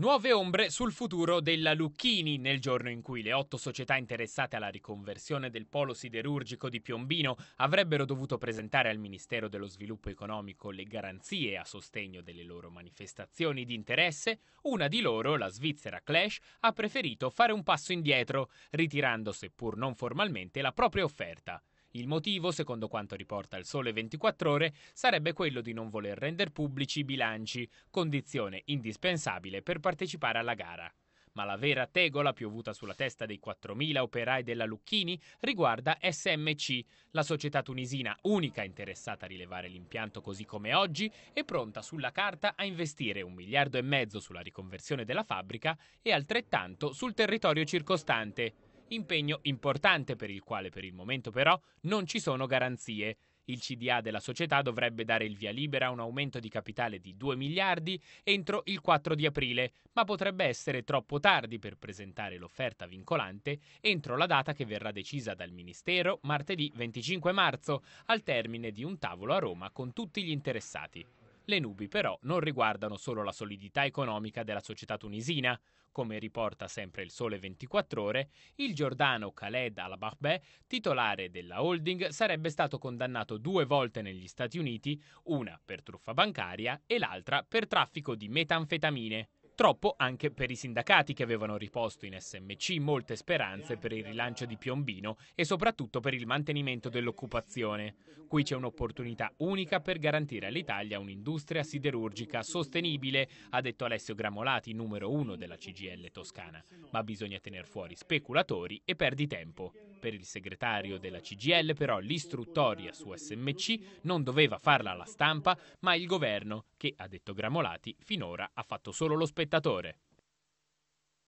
Nuove ombre sul futuro della Lucchini nel giorno in cui le otto società interessate alla riconversione del polo siderurgico di Piombino avrebbero dovuto presentare al Ministero dello Sviluppo Economico le garanzie a sostegno delle loro manifestazioni di interesse, una di loro, la Svizzera Clash, ha preferito fare un passo indietro, ritirando seppur non formalmente la propria offerta. Il motivo, secondo quanto riporta il Sole 24 Ore, sarebbe quello di non voler rendere pubblici i bilanci, condizione indispensabile per partecipare alla gara. Ma la vera tegola piovuta sulla testa dei 4.000 operai della Lucchini riguarda SMC, la società tunisina unica interessata a rilevare l'impianto così come oggi e pronta sulla carta a investire un miliardo e mezzo sulla riconversione della fabbrica e altrettanto sul territorio circostante impegno importante per il quale per il momento però non ci sono garanzie. Il CDA della società dovrebbe dare il via libera a un aumento di capitale di 2 miliardi entro il 4 di aprile, ma potrebbe essere troppo tardi per presentare l'offerta vincolante entro la data che verrà decisa dal Ministero martedì 25 marzo, al termine di un tavolo a Roma con tutti gli interessati. Le nubi però non riguardano solo la solidità economica della società tunisina. Come riporta sempre il Sole 24 ore, il giordano Khaled al-Bahbeh, titolare della holding, sarebbe stato condannato due volte negli Stati Uniti, una per truffa bancaria e l'altra per traffico di metanfetamine. Troppo anche per i sindacati che avevano riposto in SMC molte speranze per il rilancio di Piombino e soprattutto per il mantenimento dell'occupazione. Qui c'è un'opportunità unica per garantire all'Italia un'industria siderurgica sostenibile, ha detto Alessio Gramolati, numero uno della CGL Toscana. Ma bisogna tenere fuori speculatori e perdi tempo. Per il segretario della CGL però l'istruttoria su SMC non doveva farla la stampa, ma il governo, che, ha detto Gramolati, finora ha fatto solo lo spettatore.